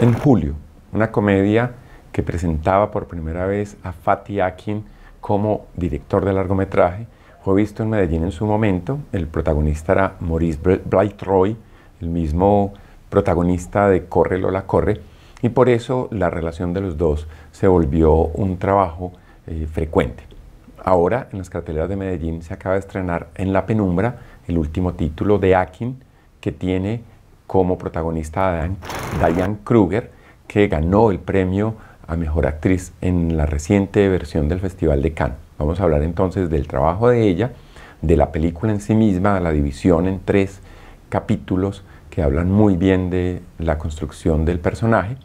en julio, una comedia que presentaba por primera vez a Fatih Akin como director de largometraje. Fue visto en Medellín en su momento. El protagonista era Maurice Blythroy, el mismo protagonista de Corre Lola Corre. Y por eso la relación de los dos se volvió un trabajo eh, frecuente. Ahora en las carteleras de Medellín se acaba de estrenar En la penumbra el último título de Akin que tiene como protagonista Diane Kruger, que ganó el premio a Mejor Actriz en la reciente versión del Festival de Cannes. Vamos a hablar entonces del trabajo de ella, de la película en sí misma, la división en tres capítulos que hablan muy bien de la construcción del personaje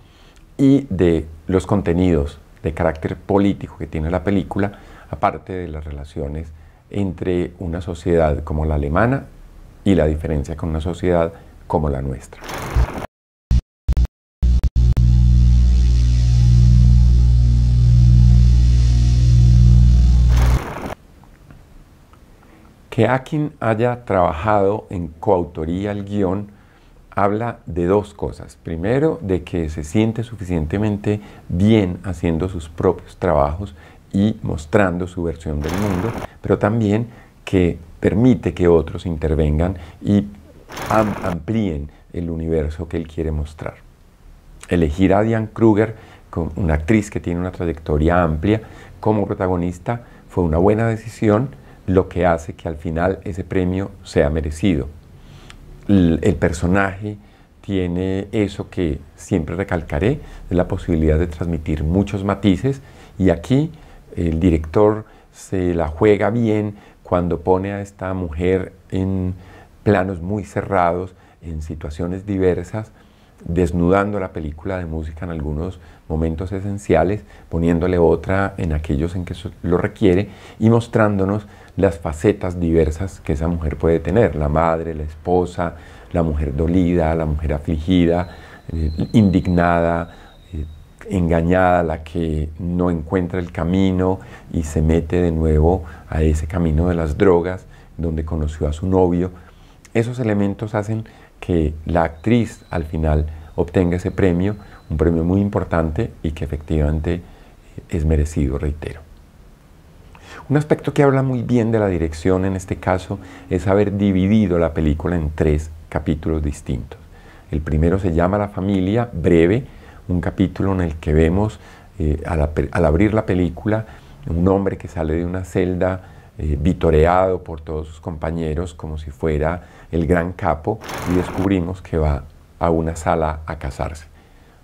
y de los contenidos de carácter político que tiene la película, aparte de las relaciones entre una sociedad como la alemana y la diferencia con una sociedad como la nuestra. Que Akin haya trabajado en coautoría el guión habla de dos cosas. Primero, de que se siente suficientemente bien haciendo sus propios trabajos y mostrando su versión del mundo, pero también que permite que otros intervengan y amplíen el universo que él quiere mostrar. Elegir a Diane Kruger, con una actriz que tiene una trayectoria amplia, como protagonista, fue una buena decisión, lo que hace que al final ese premio sea merecido. El, personaje tiene eso que siempre recalcaré, la posibilidad de transmitir muchos matices y aquí el director se la juega bien cuando pone a esta mujer en planos muy cerrados, en situaciones diversas, desnudando la película de música en algunos momentos esenciales, poniéndole otra en aquellos en que lo requiere y mostrándonos las facetas diversas que esa mujer puede tener, la madre, la esposa, la mujer dolida, la mujer afligida, eh, indignada, eh, engañada, la que no encuentra el camino y se mete de nuevo a ese camino de las drogas donde conoció a su novio, esos elementos hacen que la actriz al final obtenga ese premio, un premio muy importante y que efectivamente eh, es merecido, reitero. Un aspecto que habla muy bien de la dirección en este caso es haber dividido la película en tres capítulos distintos. El primero se llama La familia, breve, un capítulo en el que vemos eh, al abrir la película un hombre que sale de una celda eh, vitoreado por todos sus compañeros como si fuera el gran capo y descubrimos que va a una sala a casarse.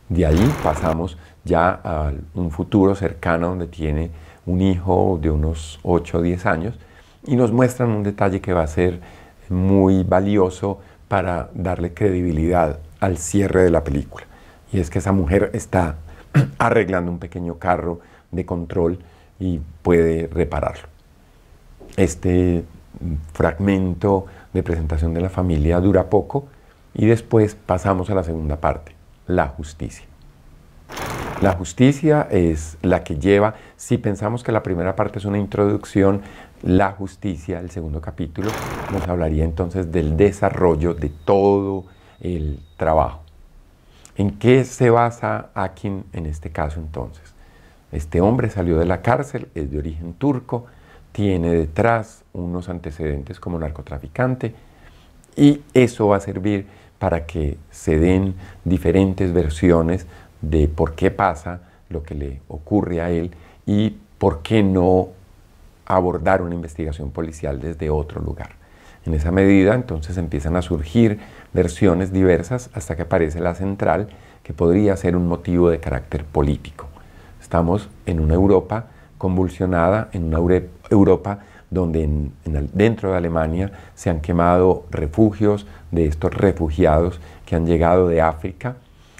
De allí pasamos ya a un futuro cercano donde tiene un hijo de unos 8 o 10 años y nos muestran un detalle que va a ser muy valioso para darle credibilidad al cierre de la película. Y es que esa mujer está arreglando un pequeño carro de control y puede repararlo este fragmento de presentación de la familia dura poco y después pasamos a la segunda parte, la justicia. La justicia es la que lleva, si pensamos que la primera parte es una introducción, la justicia, el segundo capítulo, nos hablaría entonces del desarrollo de todo el trabajo. ¿En qué se basa Akin en este caso entonces? Este hombre salió de la cárcel, es de origen turco, tiene detrás unos antecedentes como narcotraficante y eso va a servir para que se den diferentes versiones de por qué pasa lo que le ocurre a él y por qué no abordar una investigación policial desde otro lugar. En esa medida entonces empiezan a surgir versiones diversas hasta que aparece la central que podría ser un motivo de carácter político. Estamos en una Europa convulsionada en una Europa donde dentro de Alemania se han quemado refugios de estos refugiados que han llegado de África,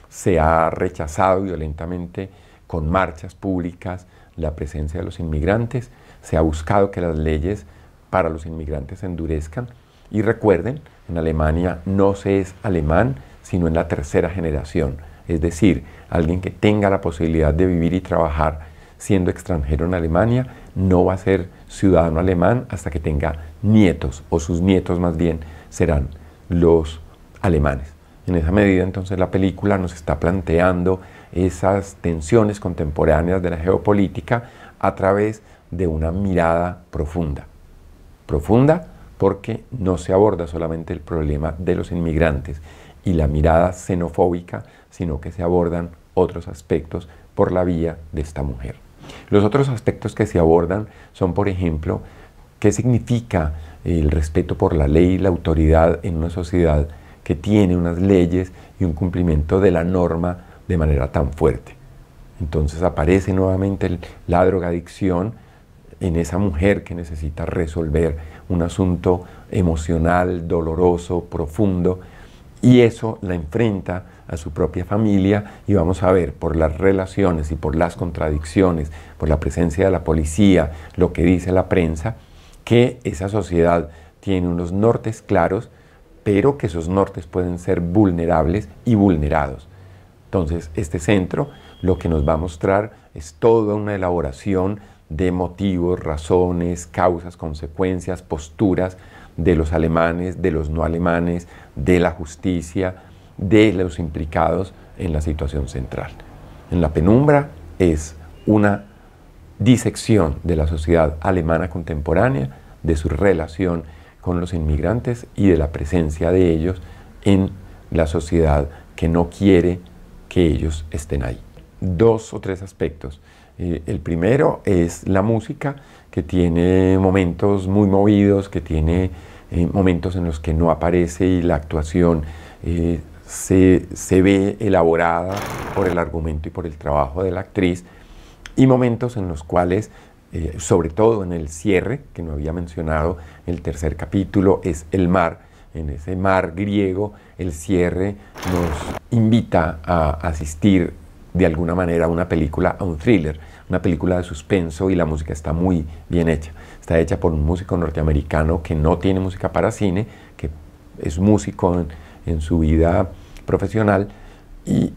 se ha rechazado violentamente con marchas públicas la presencia de los inmigrantes, se ha buscado que las leyes para los inmigrantes se endurezcan y recuerden, en Alemania no se es alemán, sino en la tercera generación, es decir, alguien que tenga la posibilidad de vivir y trabajar siendo extranjero en Alemania, no va a ser ciudadano alemán hasta que tenga nietos, o sus nietos más bien serán los alemanes. En esa medida entonces la película nos está planteando esas tensiones contemporáneas de la geopolítica a través de una mirada profunda. Profunda porque no se aborda solamente el problema de los inmigrantes y la mirada xenofóbica, sino que se abordan otros aspectos por la vía de esta mujer. Los otros aspectos que se abordan son, por ejemplo, qué significa el respeto por la ley y la autoridad en una sociedad que tiene unas leyes y un cumplimiento de la norma de manera tan fuerte. Entonces aparece nuevamente la drogadicción en esa mujer que necesita resolver un asunto emocional, doloroso, profundo, y eso la enfrenta a su propia familia y vamos a ver por las relaciones y por las contradicciones, por la presencia de la policía, lo que dice la prensa, que esa sociedad tiene unos nortes claros, pero que esos nortes pueden ser vulnerables y vulnerados. Entonces, este centro lo que nos va a mostrar es toda una elaboración de motivos, razones, causas, consecuencias, posturas, de los alemanes, de los no alemanes, de la justicia, de los implicados en la situación central. En la penumbra es una disección de la sociedad alemana contemporánea, de su relación con los inmigrantes y de la presencia de ellos en la sociedad que no quiere que ellos estén ahí. Dos o tres aspectos eh, el primero es la música, que tiene momentos muy movidos, que tiene eh, momentos en los que no aparece y la actuación eh, se, se, ve elaborada por el argumento y por el trabajo de la actriz, y momentos en los cuales, sobre todo en el cierre, que no había mencionado, el tercer capítulo es el mar, en ese mar griego, el cierre nos invita a asistir de alguna manera una película a un thriller, una película de suspenso y la música está muy bien hecha. Está hecha por un músico norteamericano que no tiene música para cine, que es músico en, su vida profesional y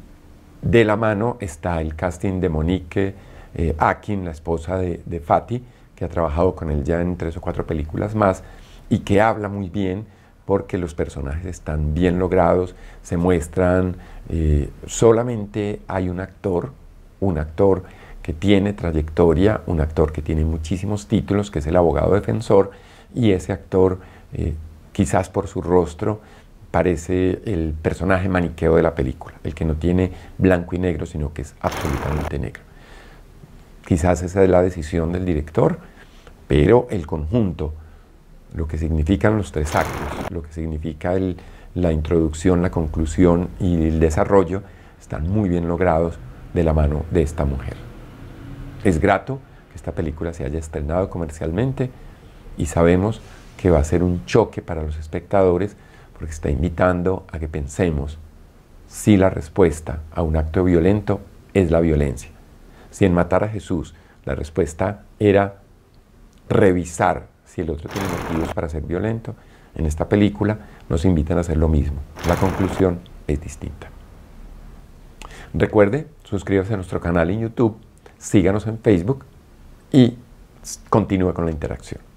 de la mano está el casting de Monique eh, Akin, la esposa de, de Fati, que ha trabajado con él ya en tres o cuatro películas más y que habla muy bien porque los personajes están bien logrados, se muestran, eh, solamente hay un actor, un actor que tiene trayectoria, un actor que tiene muchísimos títulos, que es el abogado defensor, y ese actor, eh, quizás por su rostro, parece el personaje maniqueo de la película, el que no tiene blanco y negro, sino que es absolutamente negro. Quizás esa es la decisión del director, pero el conjunto lo que significan los tres actos, lo que significa la introducción, la conclusión y el desarrollo, están muy bien logrados de la mano de esta mujer. Es grato que esta película se haya estrenado comercialmente y sabemos que va a ser un choque para los espectadores porque está invitando a que pensemos si la respuesta a un acto violento es la violencia. Si en matar a Jesús la respuesta era revisar si el otro tiene motivos para ser violento, en esta película nos invitan a hacer lo mismo. La conclusión es distinta. Recuerde suscríbase a nuestro canal en YouTube, síganos en Facebook y continúa con la interacción.